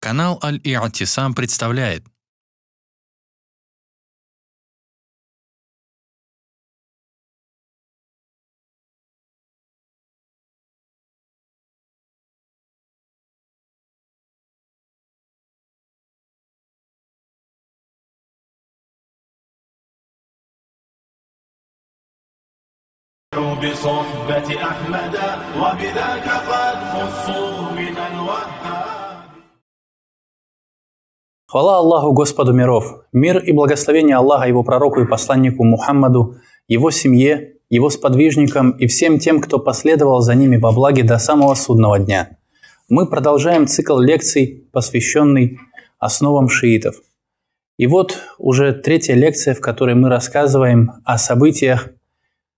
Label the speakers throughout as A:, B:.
A: Канал Аль-И'тисам представляет بصحبة أحمد وبذاك قد خصوا Хвала Аллаху Господу миров, мир и благословение Аллаха его пророку и посланнику Мухаммаду, его семье, его сподвижникам и всем тем, кто последовал за ними во благе до самого судного дня. Мы продолжаем цикл лекций, посвященный основам шиитов. И вот уже третья лекция, в которой мы рассказываем о событиях,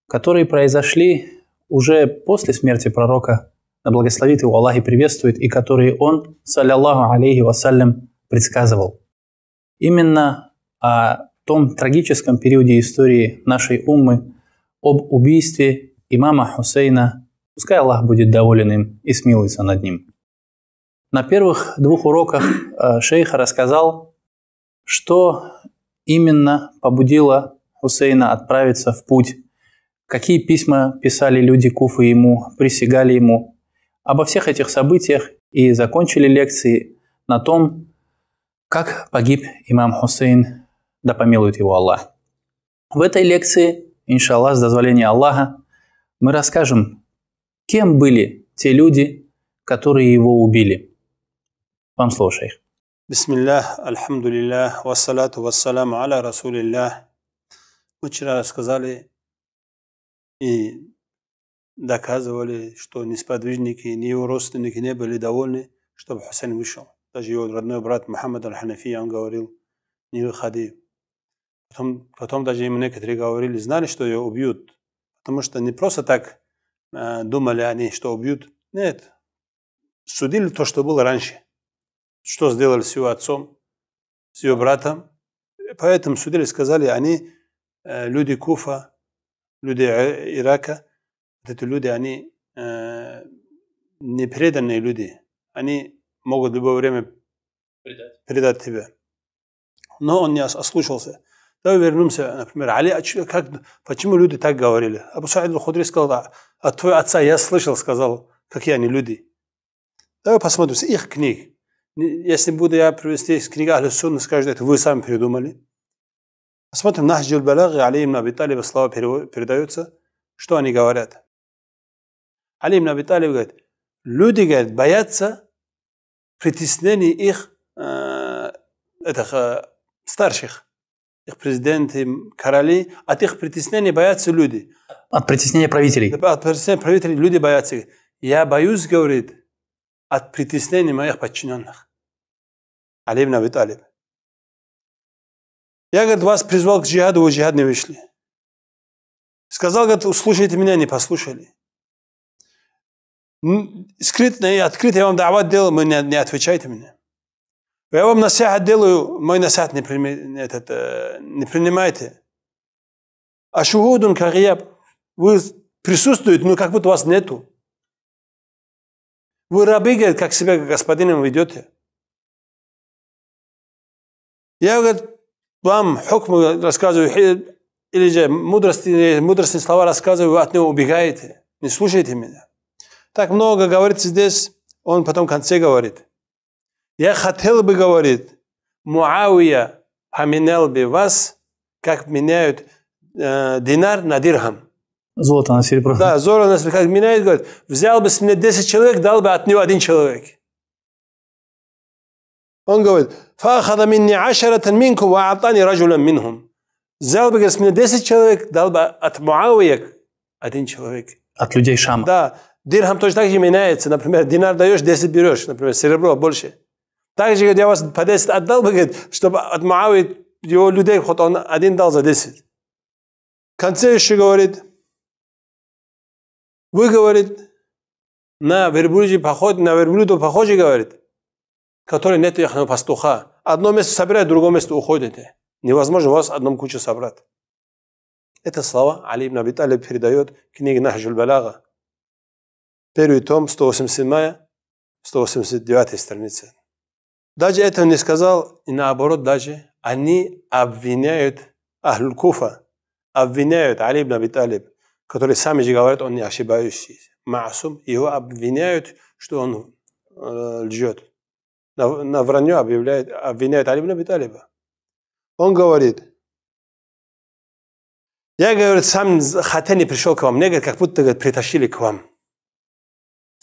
A: которые произошли уже после смерти пророка, да благословит его Аллах и приветствует, и которые он, саллиллаху алейхи вассалям, предсказывал. Именно о том трагическом периоде истории нашей уммы, об убийстве имама Хусейна, пускай Аллах будет доволен им и смилуется над ним. На первых двух уроках э, шейха рассказал, что именно побудило Хусейна отправиться в путь, какие письма писали люди Куфы ему, присягали ему, обо всех этих событиях и закончили лекции на том, как погиб имам Хусейн, да помилует его Аллах. В этой лекции, иншаллах, с дозволения Аллаха, мы расскажем, кем были те люди, которые его убили. Вам слово, шейх.
B: Бисмиллах, альхамдулиллах, вассалату вассаламу аля расулиллах. Мы вчера рассказали и доказывали, что ни сподвижники, ни его родственники не были довольны, чтобы Хусейн вышел. Даже его родной брат Мухаммад Аль-Ханафи, он говорил, не выходи. Потом, потом даже ему некоторые говорили, знали, что ее убьют. Потому что не просто так э, думали они, что убьют. Нет. Судили то, что было раньше. Что сделали с его отцом, с его братом. И поэтому судили, сказали, они э, люди Куфа, люди Ирака, вот эти люди, они э, непреданные люди. Они могут в любое время предать, предать тебя. Но он не ослушался. Давай вернемся, например, Али, а как, почему люди так говорили? Абу Саид Худри сказал, «А, от твоего отца я слышал, сказал, какие а они люди. Давай посмотрим их книг. Если буду я привести из книги Ахли Сунна, скажут, это вы сами придумали. Посмотрим, Нахджил Балаги, Али им Аби Талиба, слова передаются, что они говорят. Али им Аби Талиб говорит, люди, говорят, боятся Притеснение их, э, этих э, старших, их президенты, короли, от их притеснения боятся люди.
A: От притеснения правителей.
B: От притеснения правителей люди боятся. Я боюсь, говорит, от притеснения моих подчиненных. Али ибн Аби Я, говорит, вас призвал к джихаду, вы джихад не вышли. Сказал, говорит, услышите меня, не послушали скрытно и открыто я вам давать делаю, вы не, не отвечаете мне. Я вам насихат делаю, мой насихат не, прими, этот, э, не принимаете. А шухудун карьяб, вы присутствуете, но ну, как будто вас нету. Вы рабы, говорит, как себя господином ведете. Я, говорит, вам хукму рассказываю, или же мудрости мудростные слова рассказываю, вы от него убегаете, не слушаете меня. Так много говорится здесь, он потом в конце говорит. Я хотел бы, говорит, Муавия поменял бы вас, как меняют э, динар на дирхам.
A: Золото на серебро. Да, золото на
B: серебро. Как меняют, говорит, взял бы с меня 10 человек, дал бы от него один человек. Он говорит, «Фахада минни ашаратан минку, ва атани раджулан минхум». Взял бы, с меня 10 человек, дал бы от Муавия один человек.
A: От людей Шама.
B: Да. Дирхам точно так же меняется. Например, динар даешь, 10 берешь. Например, серебро больше. Так же, говорит, я вас по 10 отдал, говорит, чтобы от Муави его людей, хоть он один дал за 10. В конце еще говорит, вы, говорит, на верблюде поход, на верблюду похожий, говорит, который нет яхного пастуха. Одно место собирает, другое место уходите. Невозможно вас в одном куче собрать. Это слова Али ибн Аби Талиб передает книге Нахжуль Балага. Первый том, 187, 189 страница. Даже этого не сказал, и наоборот даже, они обвиняют Ахлюль Куфа, обвиняют Али ибн который сами же говорят, он не ошибающийся, маасум, его обвиняют, что он э, лжет. На, на вранье объявляет, обвиняют Али ибн Он говорит, я, говорит, сам хотя не пришел к вам, мне, говорит, как будто говорит, притащили к вам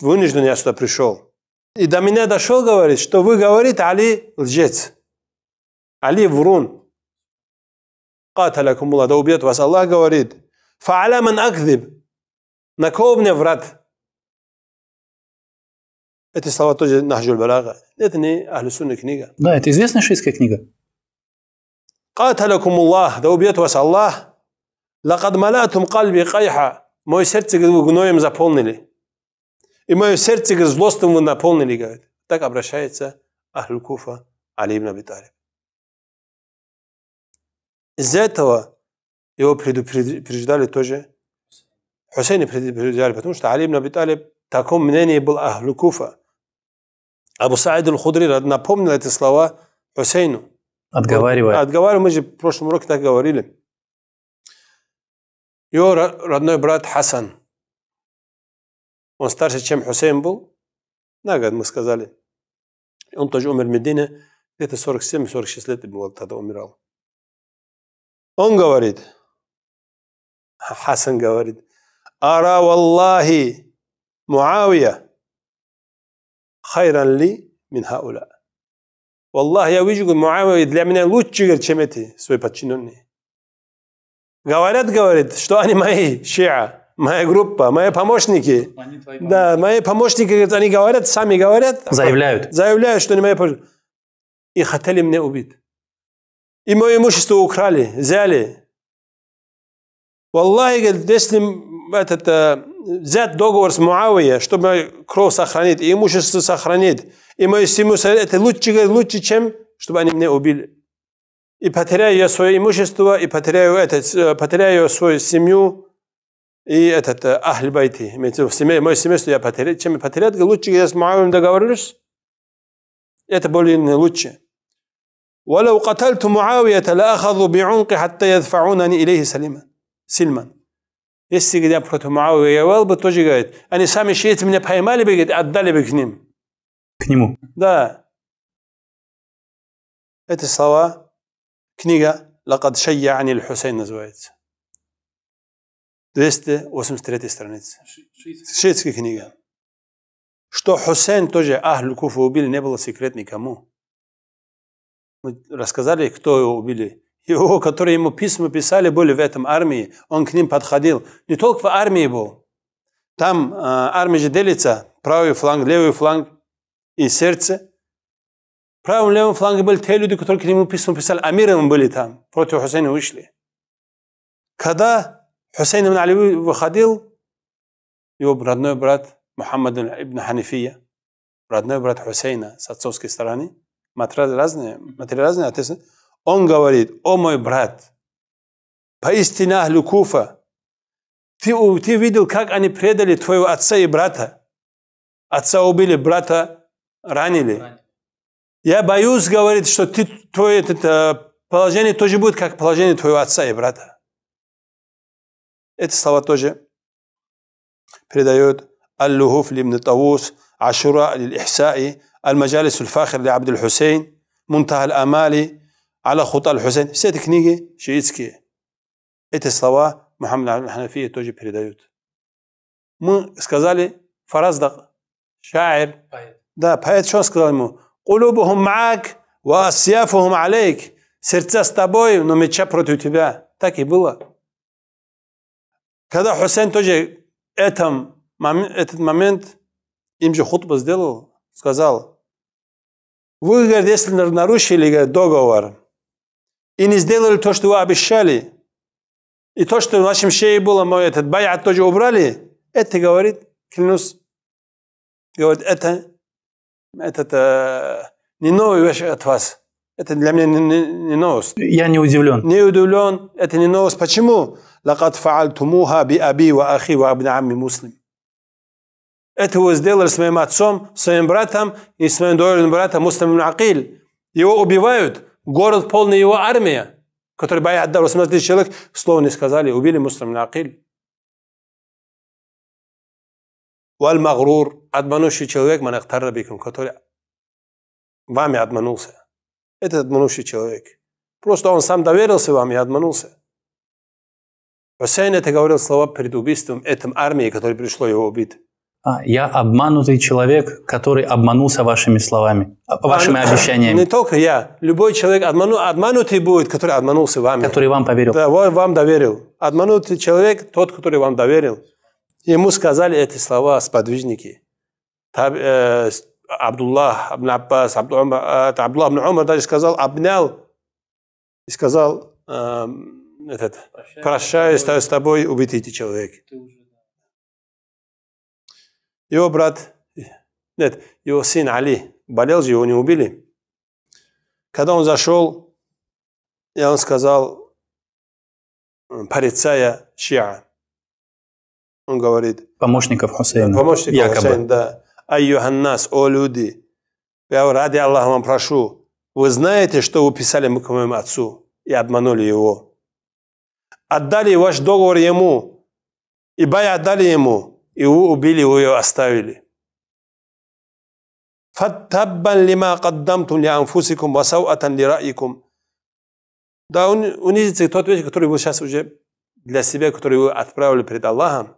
B: вынужден я сюда пришел. И до меня дошел, говорит, что вы, говорите Али лжец. Али врун. Каталякумула, да убьет вас. Аллах говорит, фааля ман акдиб. На кого мне врат? Эти слова тоже Нахджуль Балага. Это не Ахлюсунна книга.
A: Да, это известная шиитская книга.
B: Каталякумуллах, да убьет вас Аллах. Лакад малятум кальби кайха. Мое сердце, говорит, вы гноем заполнили. И мое сердце говорит, злостом вы наполнили, говорит. Так обращается Ахлю Алибна Али Из-за этого его предупреждали тоже. Хусейна предупреждали, потому что Али ибн в таком мнении был Ахлю Абу Саид худри напомнил эти слова Хусейну.
A: Отговаривая. Вот,
B: отговаривая, мы же в прошлом уроке так говорили. Его родной брат Хасан – он старше, чем Хусейн был? На год, мы сказали. Он тоже умер в Медине. Где-то 47-46 лет был, тогда умирал. Он говорит, Хасан говорит, «Ара валлахи Муавия хайран ли мин хауля». Валлах, я вижу, Муавия для меня лучше, чем эти свои подчиненные. Говорят, говорит, что они мои, шиа моя группа, мои помощники. Они Да, мои помощники, они говорят, сами говорят. Заявляют. Заявляют, что они мои помощники. И хотели меня убить. И мое имущество украли, взяли. Валлахи, говорит, если этот, э, взять договор с Муавия, чтобы кровь сохранить, и имущество сохранить, и мою семью это лучше, говорит, лучше, чем чтобы они меня убили. И потеряю я свое имущество, и потеряю, это, э, потеряю свою семью, и этот Ахль Байти, имеется в виду, семей, мое семейство, я потерял, чем я потерял, лучше, я с Муавием договорюсь, это более лучше. ولو قتلت معاوية لأخذوا بعنقي حتى يدفعونني إليه سليما سلما Если я против Муавия воевал бы, тоже говорит, они сами шииты меня поймали бы, говорит, отдали бы к ним. К нему? Да. Это слова, книга «Лакад шайя ани хусейн» называется. 283 страницы. Шиитская книга. Что Хусейн тоже Ахлю Куфу убили, не было секрет никому. Мы рассказали, кто его убили. Его, которые ему письма писали, были в этом армии. Он к ним подходил. Не только в армии был. Там э, армия же делится. Правый фланг, левый фланг и сердце. Правым левым флангом были те люди, которые к нему письма писали. Амиром были там. Против Хусейна вышли. Когда Хусейн ибн Али выходил, его родной брат Мухаммад ибн Ханифия, родной брат Хусейна с отцовской стороны, матери разные, матери разные, отец, он говорит, о мой брат, поистине Ахлю Куфа, ты, ты видел, как они предали твоего отца и брата. Отца убили, брата ранили. Я боюсь, говорит, что ты, твое это, положение тоже будет как положение твоего отца и брата. эти слова тоже передает Аллухуф лухуф ибн Таус, Ашура аль-Ихсаи, Аль-Маджалис аль-Фахир ли Абдул Хусейн, Мунтах аль-Амали, Аля Хут аль-Хусейн. Все эти книги шиитские. Эти слова Мухаммад аль-Ханафия тоже передают. Мы сказали Фараздах, шаир. Да, поэт что он сказал ему? «Кулубухум маак, ва асьяфухум алейк». Сердца с тобой, но меча против тебя. Так и было. Когда Хусейн тоже этом, этот момент им же хутбу сделал, сказал, вы, говорит, если нарушили говорит, договор и не сделали то, что вы обещали, и то, что в нашем шее было, мы этот баят тоже убрали, это, говорит, клянусь, говорит, это, этот это не новая вещь от вас. Это для меня не, не, не новость. Я не удивлен. Не удивлен. Это не новость. Почему? لقد فعلتموها بأبي وأخي وابن عمي مسلم. Это вы сделали с моим отцом, своим братом и своим двоюродным братом Муслим Акиль. Его убивают. Город полный его армия, который боя отдал 18 тысяч человек, слово не сказали, убили Муслим Акиль. Валь Магрур, обманувший человек, который вами обманулся этот обманувший человек. Просто он сам доверился вам и обманулся. Хусейн это говорил слова перед убийством этом армии, которая пришло его
A: убить. А, я обманутый человек, который обманулся вашими словами, а, вашими а, обещаниями. Не
B: только я. Любой человек обману, обманутый будет, который обманулся вами. Который вам поверил. Да, он вам доверил. Обманутый человек, тот, который вам доверил. Ему сказали эти слова сподвижники. Э, Абдуллах, Абн Аббас, э, Абдуллах Абн Умар даже сказал, обнял и сказал, э, этот, прощаюсь с тобой, убитый человек. Его брат, нет, его сын Али, болел же, его не убили. Когда он зашел, я он сказал, э, порицая шиа, он говорит...
A: Помощников Хусейна. Помощников Якобы. Хусейн,
B: да айюханнас, о люди, я ради Аллаха вам прошу, вы знаете, что вы писали к моему отцу и обманули его. Отдали ваш договор ему, и бай отдали ему, и вы убили, вы ее оставили. Фаттаббан лима каддамтум ли анфусикум васауатан ли раикум. Да, унизится тот вещь, который вы сейчас уже для себя, который вы отправили перед Аллахом,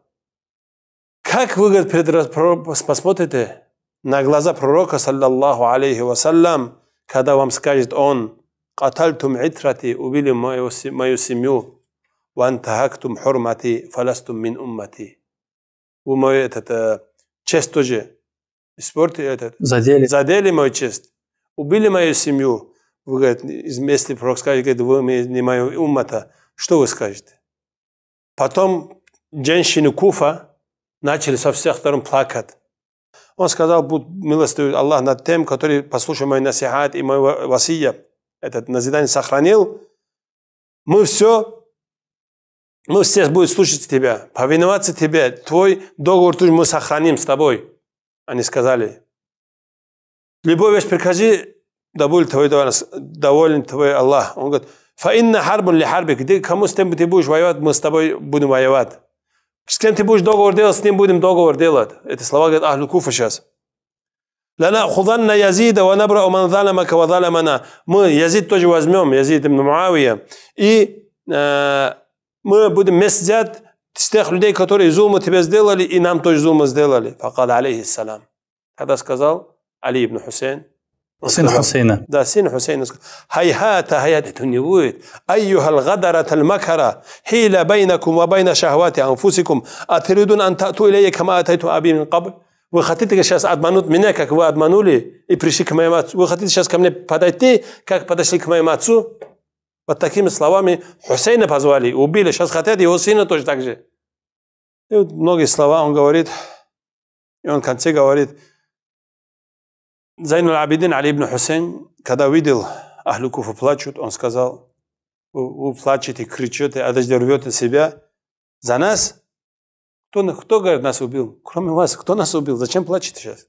B: как вы, говорит, пред, посмотрите на глаза пророка, саллаллаху алейхи вассалям, когда вам скажет он, «Катальтум итрати, убили мою, мою семью, вантахактум хурмати, фаластум мин уммати». Вы мою этот, э, честь тоже испортили этот. Задели. Задели мою честь. Убили мою семью. Вы, говорит, если пророк скажет, говорит, вы не мою уммата, что вы скажете? Потом женщины Куфа, начали со всех сторон плакать. Он сказал, будь милостивый Аллах над тем, который послушал мой насихат и мой васия, этот назидание сохранил. Мы все, мы все будем слушать тебя, повиноваться тебе, твой договор тоже мы сохраним с тобой. Они сказали, любую вещь прикажи, да будет твой доволен твой Аллах. Он говорит, фаинна харбун ли харби, где кому с тем ты будешь воевать, мы с тобой будем воевать. С кем ты будешь договор делать, с ним будем договор делать. Эти слова говорят Ахлю Куфа сейчас. لنأخذن يزيد ونبرأ من ظلمك وظلمنا мы Язид тоже возьмем, Язид ибн Муавия, и э, мы будем месть взять с тех людей, которые зулмы тебе сделали, и нам тоже зулмы сделали. Факад Салам. Тогда сказал Али ибн Хусейн, سين حسين دا سين حسين هيهات هيهات النبوت أيها الغدرة المكرة حيل بينكم وبين شهوات أنفسكم أتريدون أن تأتوا إلي كما أتيت أبي من قبل وخطيتك شخص أدمنوت منك كك وأدمنولي إبريشي كما يمات وخطيت شخص كمني بدايتي كك بداشلي كما يماتسو وتكيم словами حسين позвали وبيل شخص хотят его сына точно так же и вот многие слова он говорит и он в конце говорит Зайнул Абидин Али ибн Хусейн, когда увидел Ахлю Куфу плачут, он сказал, вы, вы плачете, кричите, одежда а рвете себя за нас. Кто, кто, говорит, нас убил? Кроме вас, кто нас убил? Зачем плачете сейчас?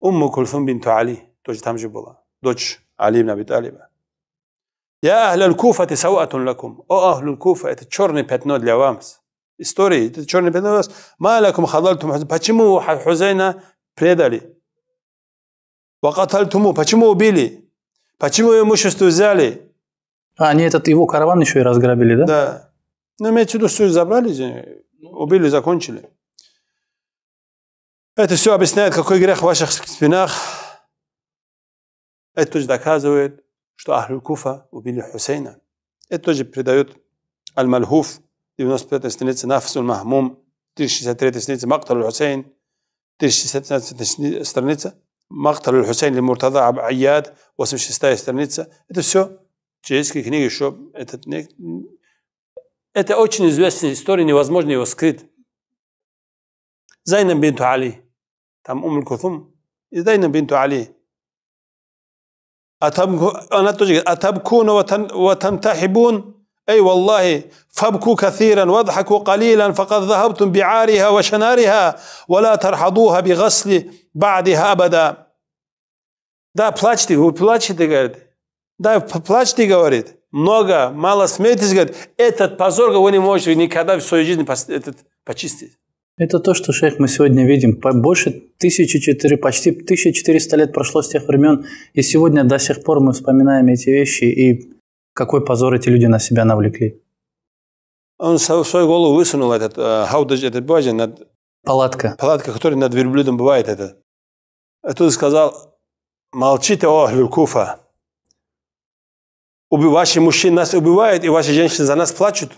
B: Умму Кульфум бинту Али, тоже там же была, дочь Али ибн Аби Талиба. Я ахляль куфа, ты сауатун лакум. О, ахляль куфа, это черное пятно для вас истории. Это черный петровец. Малякум хадальтум Почему Хузейна предали? Вакатальтуму. Почему убили? Почему его имущество взяли?
A: А, они этот его караван еще и разграбили, да?
B: Да. Ну, имеется в виду, что забрали, убили, закончили. Это все объясняет, какой грех в ваших спинах. Это тоже доказывает, что Ахлюкуфа убили Хусейна. Это тоже придает Аль-Мальхуф 95 страница «Нафсуль Махмум», 1063 страница «Мактал Хусейн», 1067 страница «Мактал Хусейн Муртаза Абайяд», 86 страница. Это все чеческие книги еще. Это, это очень известная история, невозможно его скрыть. Зайна бинту Али, там Умр Кутум, и Зайна бинту Али. А она тоже говорит, «Атабкуна ватамтахибун» أي والله فابكوا كثيرا واضحكوا قليلا فقد ذهبتم بعارها وشنارها ولا ترحضوها بغسل بعدها أبدا Да, плачьте, вы плачете, говорит. Да, плачьте, говорит. Много, мало смейтесь, говорит. Этот позор, вы не можете никогда в своей жизни этот,
A: почистить. Это то, что, шейх, мы сегодня видим. Больше 1400, почти 1400 лет прошло с тех времен, и сегодня до сих пор мы вспоминаем эти вещи и какой позор эти люди на себя навлекли?
B: Он свою голову высунул этот хаудаж, этот баджи, над... Палатка. Палатка, которая над верблюдом бывает это. А тут сказал, молчите, о, Куфа. Ваши мужчины нас убивают, и ваши женщины за нас плачут.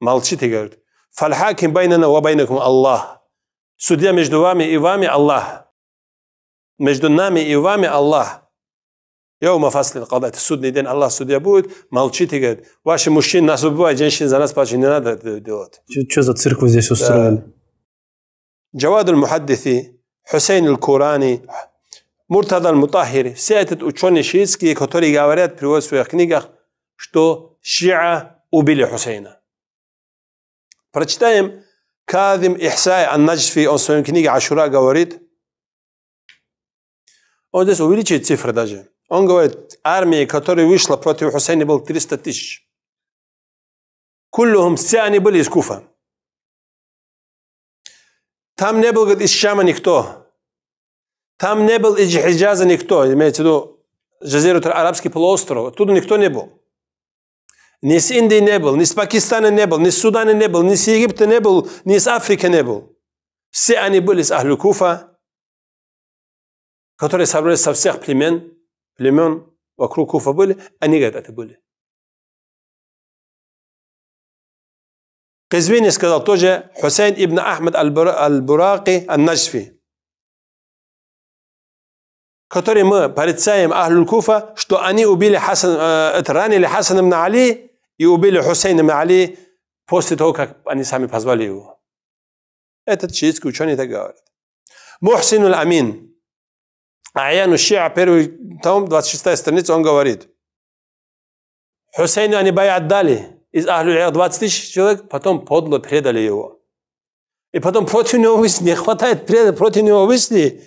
B: Молчите, говорит. Фальхаким байнана ва байнакум Аллах. Судья между вами и вами Аллах. Между нами и вами Аллах. يوم فصل القضاء السود نيدن الله السود يبود مالشي تيجد واش مشين نصب بوا جنشين زناس باشين نادا دوت
A: شو شو ذا تسيرك وزيش استرال آه.
B: جواد المحدثي حسين الكوراني مرتضى المطهري سيادة أتشوني شيسكي كتوري غاوريات بريوز في أخنيغا شتو شيعة وبيلي حسين فرشتايم كاذم إحساي النجف في أنسوين كنيغا عشورا غاوريت أو ديس وبيلي شيء تصفر داجي Он говорит, армии, которая вышла против Хусейна, было 300 тысяч. Куллюхум, все они были из Куфа. Там не был, говорит, из Шама никто. Там не был из Хиджаза никто. Имеется в виду Жазиру, арабский полуостров. Оттуда никто не был. Ни с Индии не был, ни с Пакистана не был, ни с Судана не был, ни с Египта не был, ни с Африки не был. Все они были из Ахлю Куфа, которые собрались со всех племен – племен вокруг Уфа были, они говорят, это были. Казвини сказал тоже Хусейн ибн Ахмад аль-Бураки аль-Наджфи, который мы порицаем Ахлюль Куфа, что они убили Хасан, э, это ранили Хасан ибн Али и убили Хусейн ибн Али после того, как они сами позвали его. Этот шиитский ученый так говорит. Мухсин аль-Амин, Аяну Шиа, первый том, 26 страница, он говорит, Хусейну они бай отдали из Ахлю 20 тысяч человек, потом подло предали его. И потом против него вышли, не хватает предать, против него вышли.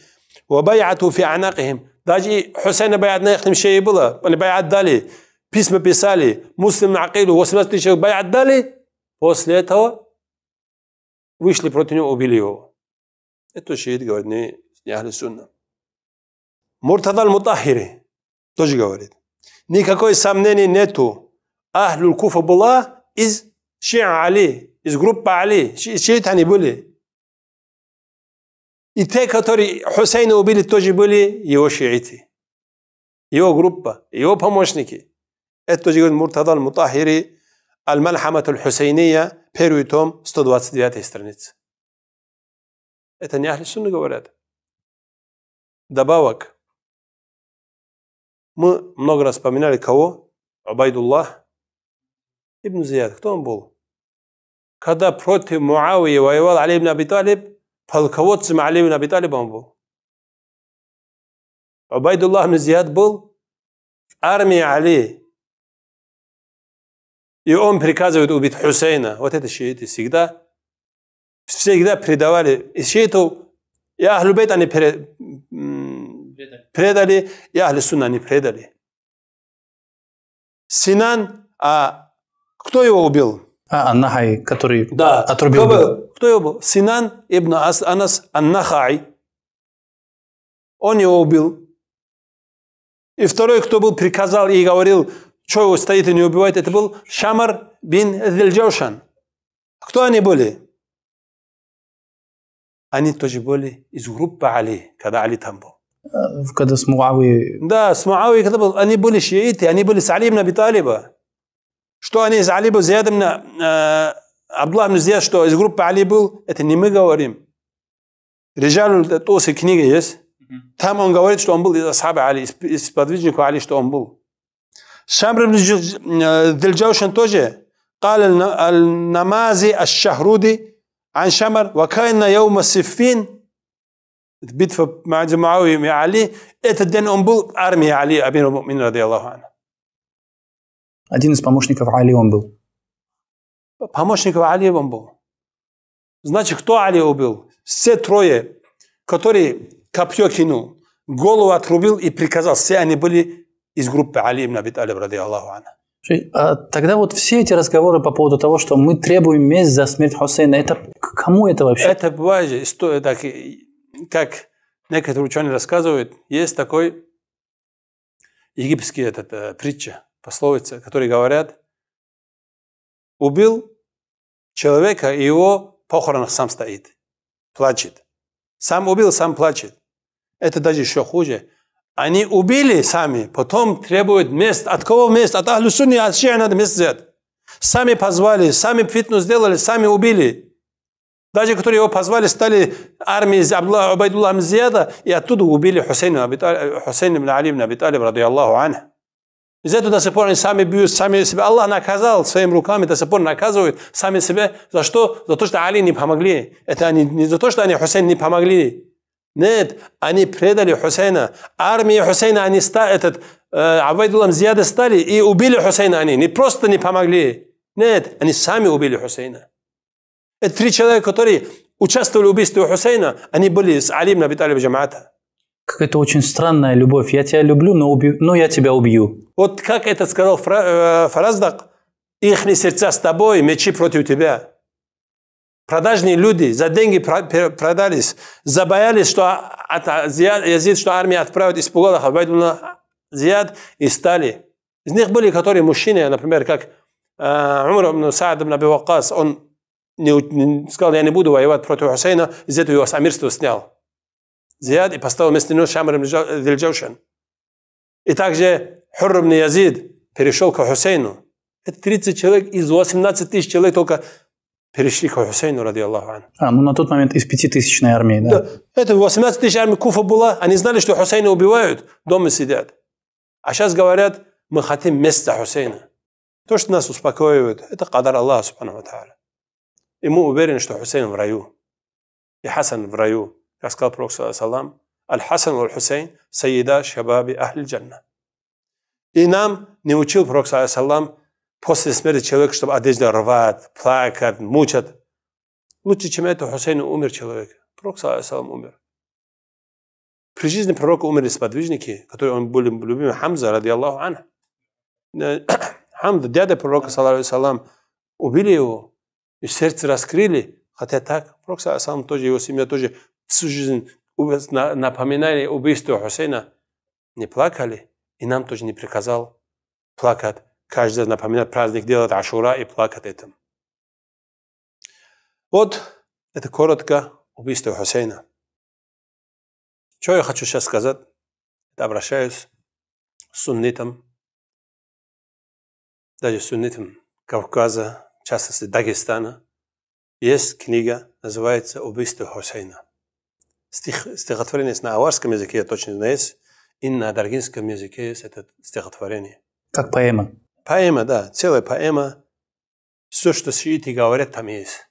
B: Вабайату фи анакихим. Даже Хусейна байат на их шее было, они бай отдали, письма писали, муслим на Акилу, 18 тысяч человек бай отдали. После этого вышли против него, убили его. Это шиит говорит, не, не Ахли Сунна. مرتضى المطهري тоже говорит. Никакое сомнения нету. Ахлюль Куфа была из Шиа Али, из группы Али. Чьи они были? И те, которые Хусейна убили, тоже были его шииты. Его группа, его помощники. Это тоже говорит Муртада Аль-Мутахири, Аль-Мальхамат Аль-Хусейния, первый том, 129 страница.
A: Это не Ахли Сунны
B: говорят. Добавок – Мы много раз вспоминали кого? Абайдуллах ибн Зияд. Кто он был? Когда против Муавии воевал Али ибн Аби полководцем Али ибн Аби он был. Абайдуллах ибн Зияд был в армии Али. И он приказывает убить Хусейна. Вот это шииты всегда, всегда предавали. И шиитов, и Ахлюбейт они пере, predali i ahli sunna predali. Синан,
A: а кто его убил? А, Аннахай, который да. отрубил. Кто,
B: кто его убил? Синан ибн Ас, Анас Аннахай. Он его убил. И второй, кто был, приказал и говорил, что его стоит и не убивает, это был Шамар бин Дильджошан. Кто они были? Они тоже были из группы Али, когда Али там был.
A: Э, когда с Муавией...
B: Да, с Муавией, когда они были шииты, они были с Али ибн Аби Что они из Али был, на э, Абдуллах ибн Зияд, что из группы Али был, это не мы говорим. Режалу Туси книга есть. Там он говорит, что он был из Асхаба Али, из, из подвижников Али, что он был. Шамр ибн Дельджаушин э, тоже. قال النمازي الشهرودي عن شمر وكان يوم السفين битва Маджа Мауи и Али, этот день он был армией Али, Абиру мин ради Аллаху
A: Один из помощников Али он был.
B: Помощников Али он был. Значит, кто Али убил? Все трое, которые копье кинул, голову отрубил и приказал, все они были из группы Али ибн Абит Алиб, ради Аллаху Анна.
A: Тогда вот все эти разговоры по поводу того, что мы требуем месть за смерть Хусейна, это кому это вообще? Это
B: бывает, что так, как некоторые ученые рассказывают, есть такой египетский этот, э, притча, пословица, которые говорят, убил человека, и его похоронах сам стоит, плачет. Сам убил, сам плачет. Это даже еще хуже. Они убили сами, потом требуют мест. От кого мест? От Ахлюсуни, от Шиа надо мест взять. Сами позвали, сами фитну сделали, сами убили. Даже которые его позвали, стали армией Абайдулла Мзияда и оттуда убили Хусейна, Хусейн ибн Али ибн Абиталиб, ради Аллаху ан. Из этого до сих пор они сами бьют, сами себя. Аллах наказал своими руками, до сих пор наказывают сами себя. За что? За то, что Али не помогли. Это они, не за то, что они Хусейн не помогли. Нет, они предали Хусейна. армия Хусейна они стали, этот, э, Мзияда стали и убили Хусейна они. Не просто не помогли. Нет, они сами убили Хусейна. Это три человека, которые участвовали в убийстве Хусейна, они были с Алим Наби Талиб Джамаата.
A: Какая-то очень странная любовь. Я тебя люблю, но, убью, но я тебя убью.
B: Вот как это сказал э, Фараздак, их сердца с тобой, мечи против тебя. Продажные люди за деньги продались, забоялись, что от а, язык, что армия отправит, испугала Хабайдулла Зияд и стали. Из них были, которые мужчины, например, как э, Умар ибн Саад ибн он не, сказал, я не буду воевать против Хусейна, из этого его самирство снял. Зияд и поставил вместо него Шамрам Дильджавшин. Э, и также Хуррам Язид перешел к Хусейну. Это 30 человек из 18 тысяч человек только перешли к Хусейну, ради Аллаха.
A: А, ну на тот момент из тысячной армии, да? да.
B: Это 18 тысяч армии Куфа была. Они знали, что Хусейна убивают, дома сидят. А сейчас говорят, мы хотим места Хусейна. То, что нас успокоивает, это кадар Аллаха, субхану ва и мы что Хусейн в раю, и Хасан в раю. Как сказал Пророк, саллам, Аль-Хасан и Аль-Хусейн, Саида Шабаби Ахль Джанна. И нам не учил Пророк, саллам, после смерти человека, чтобы одежду рвать, плакать, мучать. Лучше, чем это, Хусейн умер человек. Пророк, саллам, умер. При жизни пророка умерли сподвижники, которые он были любимы Хамза, ради Аллаху Ана. Э, Хамза, дядя пророка, саллаху салам, убили его и сердце раскрыли, хотя так, Пророк сам тоже, его семья тоже всю жизнь напоминали убийство Хусейна, не плакали, и нам тоже не приказал плакать. Каждый напоминает праздник, делать ашура и плакать этим. Вот это коротко убийство Хусейна. Что я хочу сейчас сказать? Обращаюсь к суннитам, даже суннитам Кавказа, частности Дагестана, есть книга, называется «Убийство Хусейна». Стих, стихотворение на аварском языке, я точно знаюсь, и на даргинском языке есть это стихотворение. Как поэма. Поэма, да, целая поэма. Все, что шииты говорят, там есть.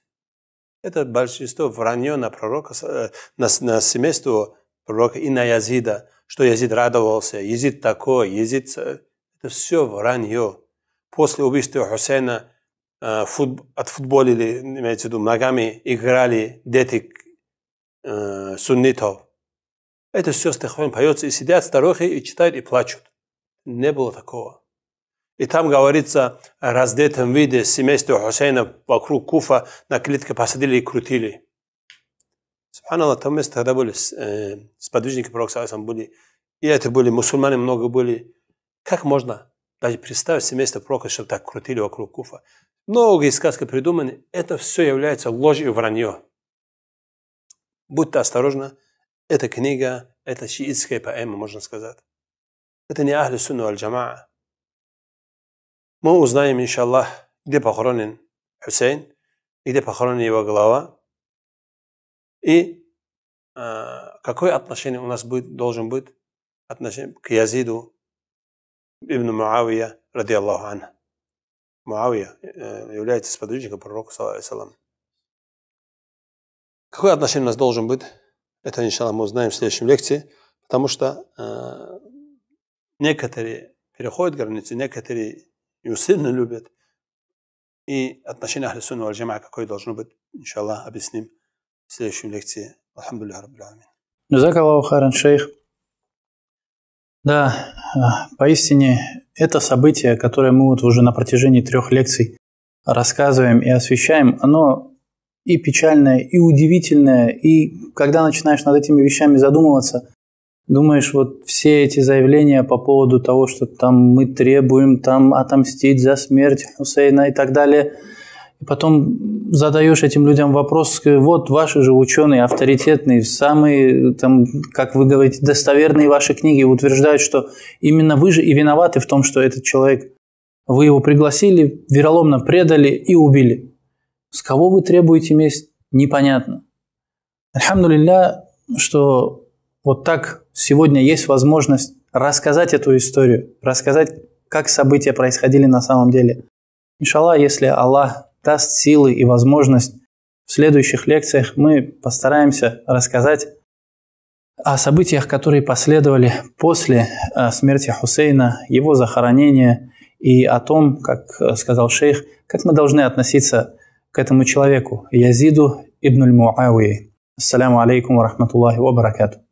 B: Это большинство вранье на пророка, э, на, на семейство пророка и на Язида, что Язид радовался, Язид такой, Язид... Это все вранье. После убийства Хусейна Э, фут, отфутболили, имеется в виду, ногами играли дети э, суннитов. Это все стихвен поется, и сидят старухи, и читают, и плачут. Не было такого. И там говорится о раздетом виде семейства Хусейна вокруг Куфа на клетке посадили и крутили. Субханаллах, там место тогда были э, сподвижники пророка были, и это были мусульмане много были. Как можно даже представь семейство пророка, чтобы так крутили вокруг Куфа. Многие сказки придуманы. Это все является ложью и вранье. Будьте осторожны. Эта книга, это шиитская поэма, можно сказать. Это не Ахли Сунну Аль-Джамаа. Мы узнаем, иншаллах, где похоронен Хусейн, где похоронена его глава. и э, какое отношение у нас будет, должен быть отношение к Язиду, ابن معاوية رضي الله عنه Муавия является сподвижником пророка, салам. Какое отношение у нас должен быть? Это, иншаллах, мы узнаем в следующем лекции, потому что э, некоторые переходят границы, некоторые ее сильно любят. И отношение Ахлисуна Вальджима какое должно быть, иншаллах, объясним в следующем лекции. Алхамдулиллах, раббил амин.
A: Джазакаллаху харан, шейх. Да, а, поистине это событие, которое мы вот уже на протяжении трех лекций рассказываем и освещаем, оно и печальное, и удивительное, и когда начинаешь над этими вещами задумываться, думаешь, вот все эти заявления по поводу того, что там мы требуем там отомстить за смерть Хусейна и так далее – и потом задаешь этим людям вопрос, вот ваши же ученые, авторитетные, самые, там, как вы говорите, достоверные ваши книги утверждают, что именно вы же и виноваты в том, что этот человек, вы его пригласили, вероломно предали и убили. С кого вы требуете месть, непонятно. Альхамдулилля, что вот так сегодня есть возможность рассказать эту историю, рассказать, как события происходили на самом деле. Иншалла, если Аллах даст силы и возможность. В следующих лекциях мы постараемся рассказать о событиях, которые последовали после э, смерти Хусейна, его захоронения и о том, как э, сказал шейх, как мы должны относиться к этому человеку, Язиду ибн муауи муавии Ассаляму алейкум ва рахматуллахи ва баракату.